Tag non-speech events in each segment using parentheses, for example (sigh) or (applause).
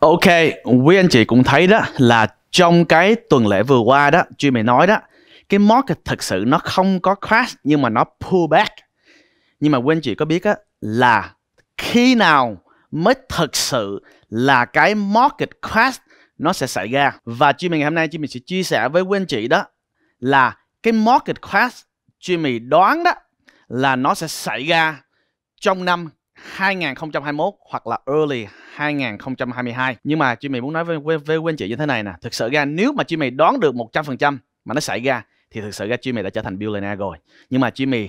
Ok, quý anh chị cũng thấy đó là trong cái tuần lễ vừa qua đó, chuyên mày nói đó, cái market thực sự nó không có crash nhưng mà nó pull back. Nhưng mà quý anh chị có biết á là khi nào mới thực sự là cái market crash nó sẽ xảy ra. Và chuyên mày ngày hôm nay chuyên mày sẽ chia sẻ với quý anh chị đó là cái market crash chuyên mày đoán đó là nó sẽ xảy ra trong năm 2021 hoặc là early 2022 nhưng mà chị mày muốn nói với, với, với anh chị như thế này nè thực sự ra nếu mà chị mày đoán được 100% mà nó xảy ra thì thực sự ra chị mày đã trở thành billionaire rồi nhưng mà chị mày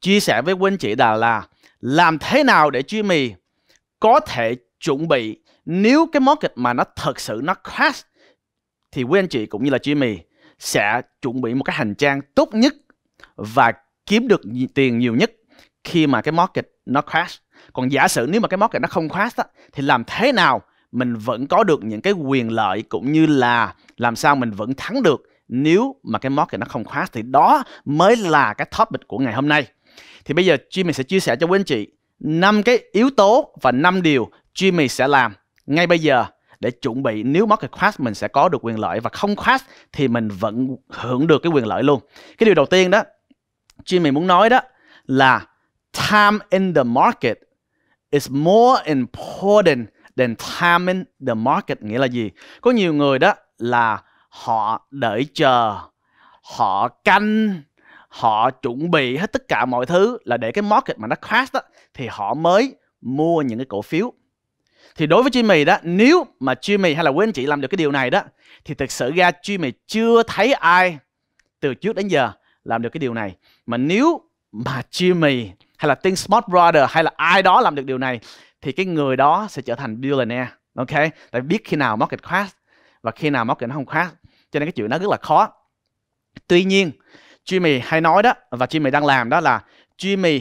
chia sẻ với quý anh chị là là làm thế nào để chị mày có thể chuẩn bị nếu cái market mà nó thật sự nó crash thì quý anh chị cũng như là chị Jimmy sẽ chuẩn bị một cái hành trang tốt nhất và kiếm được tiền nhiều nhất khi mà cái market nó crash còn giả sử nếu mà cái market nó không crash á, thì làm thế nào mình vẫn có được những cái quyền lợi cũng như là làm sao mình vẫn thắng được nếu mà cái market nó không crash thì đó mới là cái topic của ngày hôm nay thì bây giờ Jimmy sẽ chia sẻ cho quý anh chị năm cái yếu tố và năm điều Jimmy sẽ làm ngay bây giờ để chuẩn bị nếu market crash mình sẽ có được quyền lợi và không crash thì mình vẫn hưởng được cái quyền lợi luôn. Cái điều đầu tiên đó Jimmy muốn nói đó là time in the market is more important than timing the market nghĩa là gì? Có nhiều người đó là họ đợi chờ, họ canh, họ chuẩn bị hết tất cả mọi thứ là để cái market mà nó crash đó thì họ mới mua những cái cổ phiếu. Thì đối với Jimmy đó, nếu mà Jimmy hay là quý anh chị làm được cái điều này đó thì thực sự ra Jimmy chưa thấy ai từ trước đến giờ làm được cái điều này. Mà nếu mà Jimmy hay là tin Smart Brother hay là ai đó làm được điều này thì cái người đó sẽ trở thành billionaire ok tại biết khi nào market crash và khi nào market nó không crash cho nên cái chuyện đó rất là khó tuy nhiên Jimmy hay nói đó và Jimmy đang làm đó là Jimmy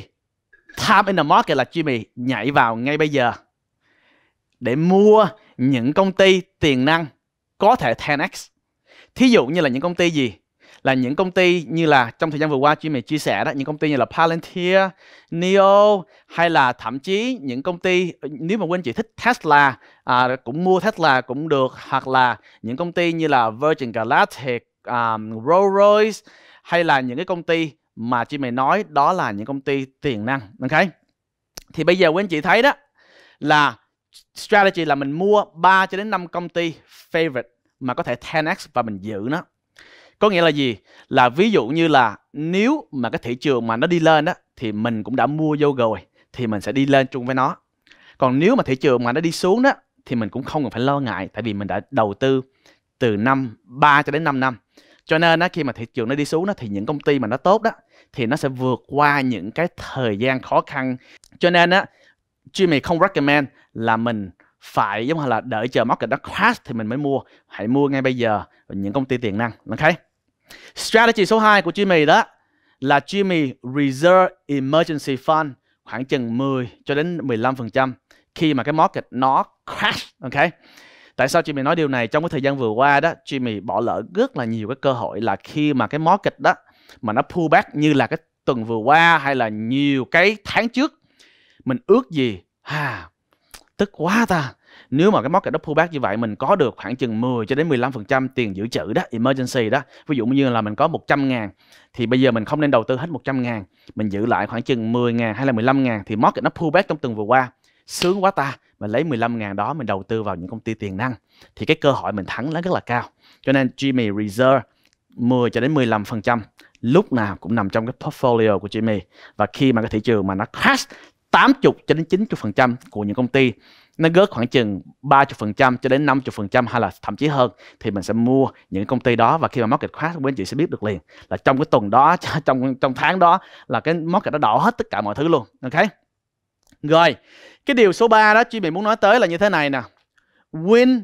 time in the market là Jimmy nhảy vào ngay bây giờ để mua những công ty tiềm năng có thể 10x thí dụ như là những công ty gì là những công ty như là trong thời gian vừa qua chị mày chia sẻ đó những công ty như là Palantir, Neo hay là thậm chí những công ty nếu mà quên chị thích Tesla à, cũng mua Tesla cũng được hoặc là những công ty như là Virgin Galactic, um, Rolls Royce hay là những cái công ty mà chị mày nói đó là những công ty tiềm năng ok thì bây giờ quý anh chị thấy đó là strategy là mình mua 3 cho đến 5 công ty favorite mà có thể 10x và mình giữ nó có nghĩa là gì? Là ví dụ như là nếu mà cái thị trường mà nó đi lên đó thì mình cũng đã mua vô rồi thì mình sẽ đi lên chung với nó. Còn nếu mà thị trường mà nó đi xuống đó thì mình cũng không cần phải lo ngại tại vì mình đã đầu tư từ năm 3 cho đến 5 năm. Cho nên á khi mà thị trường nó đi xuống đó thì những công ty mà nó tốt đó thì nó sẽ vượt qua những cái thời gian khó khăn. Cho nên á Jimmy không recommend là mình phải giống như là đợi chờ market nó crash thì mình mới mua. Hãy mua ngay bây giờ những công ty tiềm năng. Ok? Strategy số 2 của Jimmy đó là Jimmy Reserve Emergency Fund khoảng chừng 10 cho đến 15% khi mà cái market nó crash, ok? Tại sao Jimmy nói điều này? Trong cái thời gian vừa qua đó, Jimmy bỏ lỡ rất là nhiều cái cơ hội là khi mà cái market đó mà nó pullback như là cái tuần vừa qua hay là nhiều cái tháng trước mình ước gì ha à, tức quá ta nếu mà cái market nó pullback như vậy mình có được khoảng chừng 10 cho đến 15% tiền dự trữ đó emergency đó ví dụ như là mình có 100 ngàn thì bây giờ mình không nên đầu tư hết 100 ngàn mình giữ lại khoảng chừng 10 ngàn hay là 15 ngàn thì market nó pullback trong tuần vừa qua sướng quá ta mình lấy 15 ngàn đó mình đầu tư vào những công ty tiềm năng thì cái cơ hội mình thắng nó rất là cao cho nên Jimmy Reserve 10 cho đến 15% lúc nào cũng nằm trong cái portfolio của Jimmy và khi mà cái thị trường mà nó crash 80 cho đến 90% của những công ty nó gớt khoảng chừng 30% cho đến 50% hay là thậm chí hơn thì mình sẽ mua những công ty đó và khi mà market crash quý anh chị sẽ biết được liền là trong cái tuần đó (laughs) trong trong tháng đó là cái market đã đổ hết tất cả mọi thứ luôn ok rồi cái điều số 3 đó chị mình muốn nói tới là như thế này nè win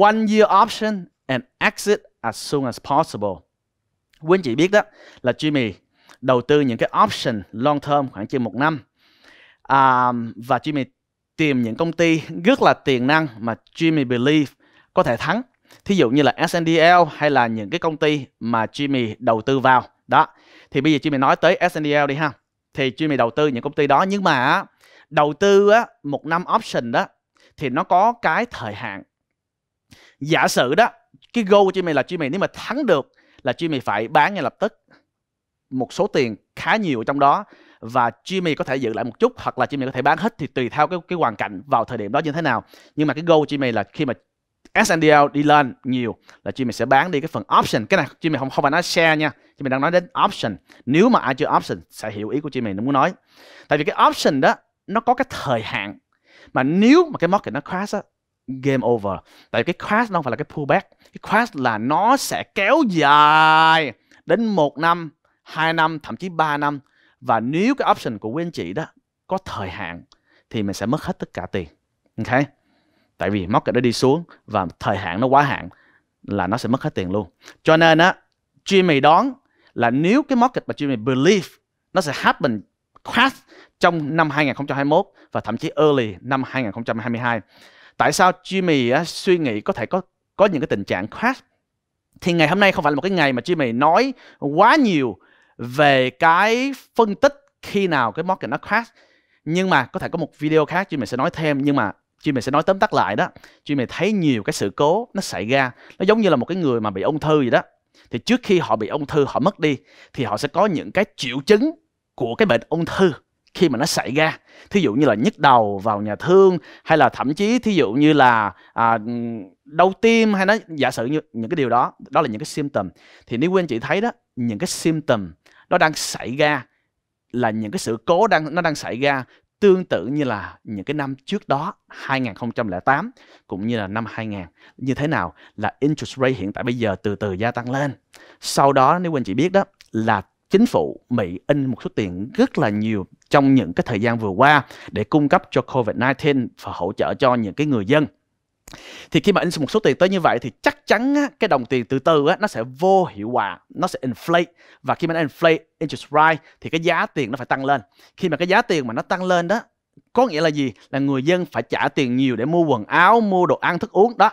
one year option and exit as soon as possible quý anh chị biết đó là Jimmy đầu tư những cái option long term khoảng chừng một năm à, và Jimmy tìm những công ty rất là tiềm năng mà Jimmy believe có thể thắng. Thí dụ như là SNDL hay là những cái công ty mà Jimmy đầu tư vào. Đó. Thì bây giờ Jimmy nói tới SNDL đi ha. Thì Jimmy đầu tư những công ty đó nhưng mà đầu tư á, một năm option đó thì nó có cái thời hạn. Giả sử đó, cái goal của Jimmy là Jimmy nếu mà thắng được là Jimmy phải bán ngay lập tức một số tiền khá nhiều trong đó và Jimmy có thể giữ lại một chút hoặc là Jimmy có thể bán hết thì tùy theo cái cái hoàn cảnh vào thời điểm đó như thế nào nhưng mà cái goal Jimmy là khi mà SNDL đi lên nhiều là Jimmy sẽ bán đi cái phần option cái này Jimmy không không phải nói share nha Jimmy đang nói đến option nếu mà ai chưa option sẽ hiểu ý của Jimmy nó muốn nói tại vì cái option đó nó có cái thời hạn mà nếu mà cái market nó crash á game over tại vì cái crash nó không phải là cái pullback cái crash là nó sẽ kéo dài đến một năm 2 năm thậm chí 3 năm và nếu cái option của quý anh chị đó có thời hạn thì mình sẽ mất hết tất cả tiền ok tại vì market nó đi xuống và thời hạn nó quá hạn là nó sẽ mất hết tiền luôn cho nên á Jimmy đoán là nếu cái market mà Jimmy believe nó sẽ happen crash trong năm 2021 và thậm chí early năm 2022 tại sao Jimmy á, suy nghĩ có thể có có những cái tình trạng crash thì ngày hôm nay không phải là một cái ngày mà Jimmy nói quá nhiều về cái phân tích khi nào cái market nó crash nhưng mà có thể có một video khác chị mình sẽ nói thêm nhưng mà chị mình sẽ nói tóm tắt lại đó chị mình thấy nhiều cái sự cố nó xảy ra nó giống như là một cái người mà bị ung thư gì đó thì trước khi họ bị ung thư họ mất đi thì họ sẽ có những cái triệu chứng của cái bệnh ung thư khi mà nó xảy ra thí dụ như là nhức đầu vào nhà thương hay là thậm chí thí dụ như là à, đau tim hay nó giả sử như những cái điều đó đó là những cái symptom thì nếu quý anh chị thấy đó những cái symptom nó đang xảy ra là những cái sự cố đang nó đang xảy ra tương tự như là những cái năm trước đó 2008 cũng như là năm 2000 như thế nào là interest rate hiện tại bây giờ từ từ gia tăng lên sau đó nếu quý anh chị biết đó là chính phủ Mỹ in một số tiền rất là nhiều trong những cái thời gian vừa qua để cung cấp cho COVID-19 và hỗ trợ cho những cái người dân thì khi mà in một số tiền tới như vậy thì chắc chắn á, cái đồng tiền từ từ á, nó sẽ vô hiệu quả, nó sẽ inflate và khi mà nó inflate interest rise thì cái giá tiền nó phải tăng lên khi mà cái giá tiền mà nó tăng lên đó có nghĩa là gì là người dân phải trả tiền nhiều để mua quần áo mua đồ ăn thức uống đó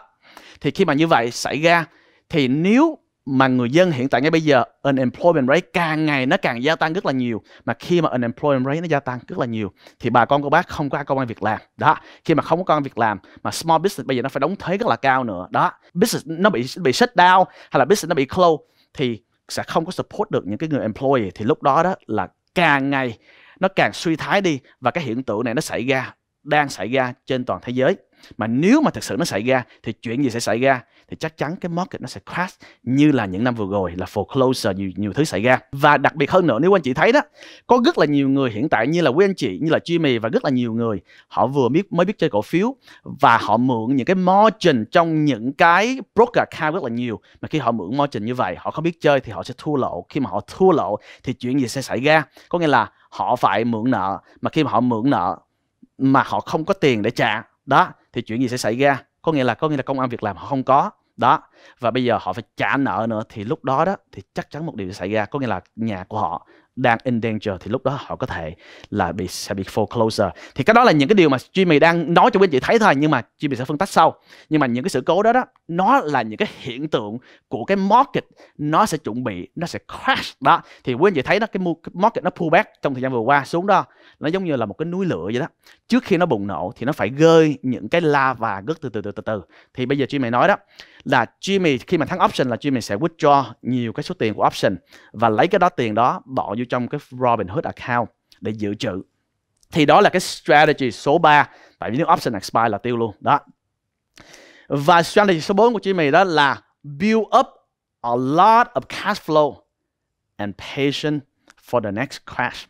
thì khi mà như vậy xảy ra thì nếu mà người dân hiện tại ngay bây giờ unemployment rate càng ngày nó càng gia tăng rất là nhiều mà khi mà unemployment rate nó gia tăng rất là nhiều thì bà con của bác không có công an việc làm đó khi mà không có công an việc làm mà small business bây giờ nó phải đóng thuế rất là cao nữa đó business nó bị bị shut down hay là business nó bị close thì sẽ không có support được những cái người employee thì lúc đó đó là càng ngày nó càng suy thái đi và cái hiện tượng này nó xảy ra đang xảy ra trên toàn thế giới mà nếu mà thực sự nó xảy ra thì chuyện gì sẽ xảy ra thì chắc chắn cái market nó sẽ crash như là những năm vừa rồi là foreclosure nhiều, nhiều thứ xảy ra và đặc biệt hơn nữa nếu anh chị thấy đó có rất là nhiều người hiện tại như là quý anh chị như là Jimmy và rất là nhiều người họ vừa biết mới biết chơi cổ phiếu và họ mượn những cái margin trong những cái broker account rất là nhiều mà khi họ mượn margin như vậy họ không biết chơi thì họ sẽ thua lộ khi mà họ thua lộ thì chuyện gì sẽ xảy ra có nghĩa là họ phải mượn nợ mà khi mà họ mượn nợ mà họ không có tiền để trả đó thì chuyện gì sẽ xảy ra có nghĩa là có nghĩa là công an việc làm họ không có da tá? và bây giờ họ phải trả nợ nữa thì lúc đó đó thì chắc chắn một điều xảy ra có nghĩa là nhà của họ đang in danger thì lúc đó họ có thể là bị sẽ bị foreclosure thì cái đó là những cái điều mà Jimmy đang nói cho quý anh chị thấy thôi nhưng mà Jimmy sẽ phân tách sau nhưng mà những cái sự cố đó đó nó là những cái hiện tượng của cái market nó sẽ chuẩn bị nó sẽ crash đó thì quý anh chị thấy đó cái market nó pullback trong thời gian vừa qua xuống đó nó giống như là một cái núi lửa vậy đó trước khi nó bùng nổ thì nó phải gơi những cái lava gớt từ từ từ từ từ thì bây giờ Jimmy nói đó là Jimmy khi mà thắng option là Jimmy sẽ withdraw nhiều cái số tiền của option và lấy cái đó tiền đó bỏ vô trong cái Robinhood account để dự trữ. Thì đó là cái strategy số 3 tại vì nếu option expire là tiêu luôn. Đó. Và strategy số 4 của Jimmy đó là build up a lot of cash flow and patience for the next crash.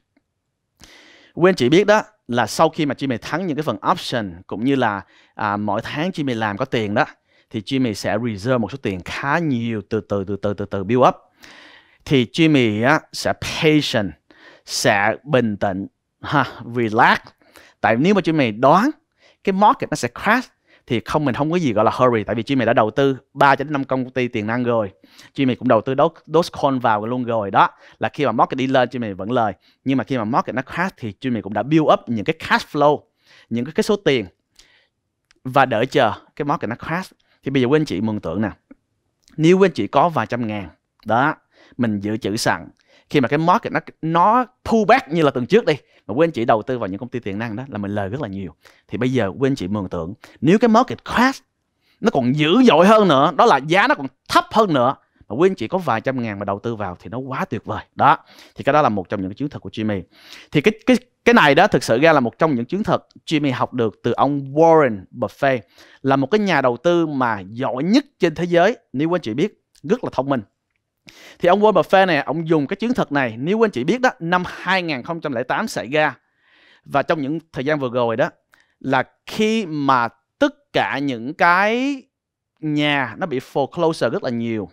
Quên chỉ biết đó là sau khi mà Jimmy thắng những cái phần option cũng như là à, mỗi tháng Jimmy làm có tiền đó thì Jimmy sẽ reserve một số tiền khá nhiều từ từ từ từ từ từ build up thì Jimmy á, sẽ patient sẽ bình tĩnh ha relax tại nếu mà Jimmy đoán cái market nó sẽ crash thì không mình không có gì gọi là hurry tại vì Jimmy đã đầu tư 3 cho đến 5 công ty tiềm năng rồi. Jimmy cũng đầu tư đốt đốt Dogecoin vào luôn rồi đó là khi mà market đi lên Jimmy vẫn lời. Nhưng mà khi mà market nó crash thì Jimmy cũng đã build up những cái cash flow, những cái, cái số tiền và đợi chờ cái market nó crash thì bây giờ quý anh chị mường tượng nè nếu quý anh chị có vài trăm ngàn đó mình dự trữ sẵn khi mà cái market nó nó thu bác như là tuần trước đi mà quý anh chị đầu tư vào những công ty tiềm năng đó là mình lời rất là nhiều thì bây giờ quý anh chị mường tượng nếu cái market crash nó còn dữ dội hơn nữa đó là giá nó còn thấp hơn nữa quý anh chị có vài trăm ngàn mà đầu tư vào thì nó quá tuyệt vời đó thì cái đó là một trong những chiến thuật của Jimmy thì cái cái cái này đó thực sự ra là một trong những chiến thuật Jimmy học được từ ông Warren Buffett là một cái nhà đầu tư mà giỏi nhất trên thế giới nếu anh chị biết rất là thông minh thì ông Warren Buffett này ông dùng cái chiến thuật này nếu anh chị biết đó năm 2008 xảy ra và trong những thời gian vừa rồi đó là khi mà tất cả những cái nhà nó bị foreclosure rất là nhiều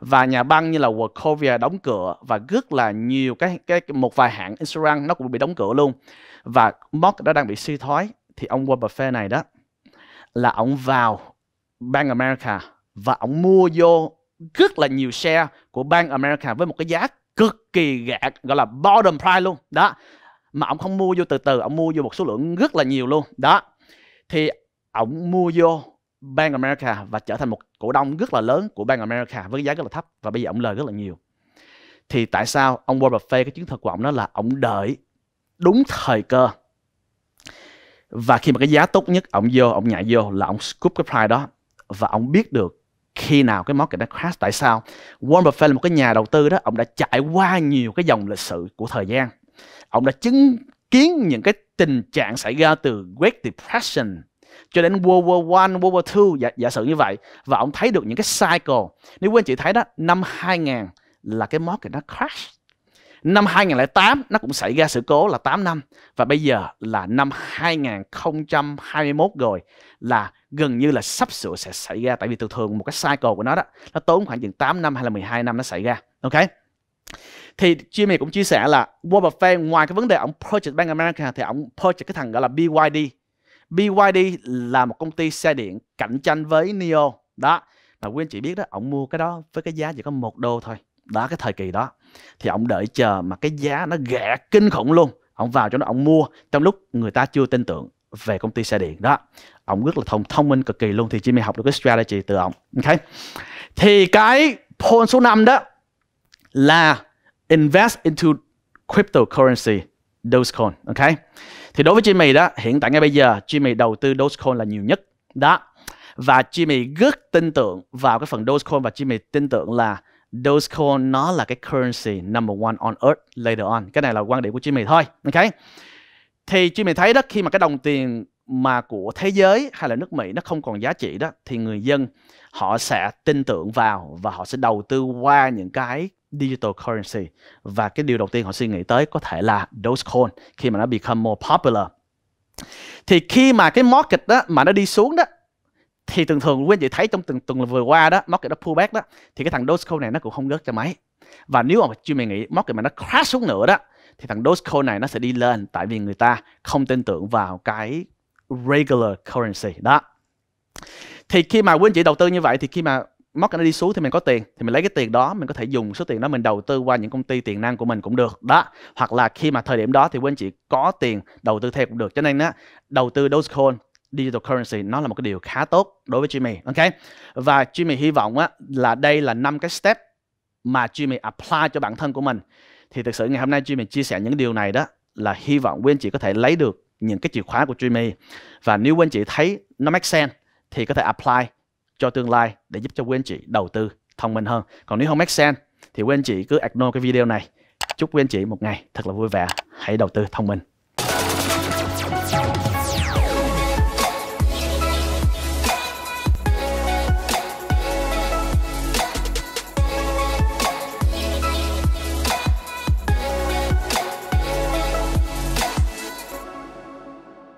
và nhà băng như là Wachovia đóng cửa và rất là nhiều cái cái một vài hãng Instagram nó cũng bị đóng cửa luôn và Mark đó đang bị suy thoái thì ông Warren Buffett này đó là ông vào Bank America và ông mua vô rất là nhiều share của Bank America với một cái giá cực kỳ gạt gọi là bottom price luôn đó mà ông không mua vô từ từ ông mua vô một số lượng rất là nhiều luôn đó thì ông mua vô Bank America và trở thành một cổ đông rất là lớn của Bank America với giá rất là thấp và bây giờ ông lời rất là nhiều. Thì tại sao ông Warren Buffett cái chiến thuật của ông đó là ông đợi đúng thời cơ và khi mà cái giá tốt nhất ông vô ông nhảy vô là ông scoop cái price đó và ông biết được khi nào cái market nó crash tại sao Warren Buffett là một cái nhà đầu tư đó ông đã trải qua nhiều cái dòng lịch sử của thời gian ông đã chứng kiến những cái tình trạng xảy ra từ Great Depression cho đến World War One, World War Two giả, giả sử như vậy và ông thấy được những cái cycle nếu quý anh chị thấy đó năm 2000 là cái market nó crash năm 2008 nó cũng xảy ra sự cố là 8 năm và bây giờ là năm 2021 rồi là gần như là sắp sửa sẽ xảy ra tại vì thường thường một cái cycle của nó đó nó tốn khoảng chừng 8 năm hay là 12 năm nó xảy ra ok thì Jimmy cũng chia sẻ là Warren Buffett ngoài cái vấn đề ông purchase Bank America thì ông purchase cái thằng gọi là BYD BYD là một công ty xe điện cạnh tranh với NIO đó mà quý anh chị biết đó ông mua cái đó với cái giá chỉ có một đô thôi đó cái thời kỳ đó thì ông đợi chờ mà cái giá nó gạ kinh khủng luôn ông vào cho nó ông mua trong lúc người ta chưa tin tưởng về công ty xe điện đó ông rất là thông thông minh cực kỳ luôn thì chị mới học được cái strategy từ ông ok thì cái point số 5 đó là invest into cryptocurrency Dogecoin. Ok. Thì đối với Jimmy đó, hiện tại ngay bây giờ Jimmy đầu tư Dogecoin là nhiều nhất. Đó. Và Jimmy rất tin tưởng vào cái phần Dogecoin và Jimmy tin tưởng là Dogecoin nó là cái currency number one on earth later on. Cái này là quan điểm của Jimmy thôi. Ok. Thì Jimmy thấy đó khi mà cái đồng tiền mà của thế giới hay là nước Mỹ nó không còn giá trị đó thì người dân họ sẽ tin tưởng vào và họ sẽ đầu tư qua những cái digital currency và cái điều đầu tiên họ suy nghĩ tới có thể là Dogecoin khi mà nó become more popular thì khi mà cái market đó mà nó đi xuống đó thì thường thường quý anh chị thấy trong từng tuần vừa qua đó market nó pullback đó thì cái thằng Dogecoin này nó cũng không rớt cho máy và nếu mà chuyên mình nghĩ market mà nó crash xuống nữa đó thì thằng Dogecoin này nó sẽ đi lên tại vì người ta không tin tưởng vào cái regular currency đó thì khi mà quý anh chị đầu tư như vậy thì khi mà market nó đi xuống thì mình có tiền thì mình lấy cái tiền đó mình có thể dùng số tiền đó mình đầu tư qua những công ty tiềm năng của mình cũng được đó hoặc là khi mà thời điểm đó thì quý anh chị có tiền đầu tư theo cũng được cho nên á đầu tư Dogecoin digital currency nó là một cái điều khá tốt đối với Jimmy ok và Jimmy hy vọng á là đây là năm cái step mà Jimmy apply cho bản thân của mình thì thực sự ngày hôm nay Jimmy chia sẻ những điều này đó là hy vọng quý anh chị có thể lấy được những cái chìa khóa của Dreamy và nếu quý anh chị thấy nó make sense thì có thể apply cho tương lai để giúp cho quý anh chị đầu tư thông minh hơn còn nếu không make sense thì quý anh chị cứ ignore cái video này chúc quý anh chị một ngày thật là vui vẻ hãy đầu tư thông minh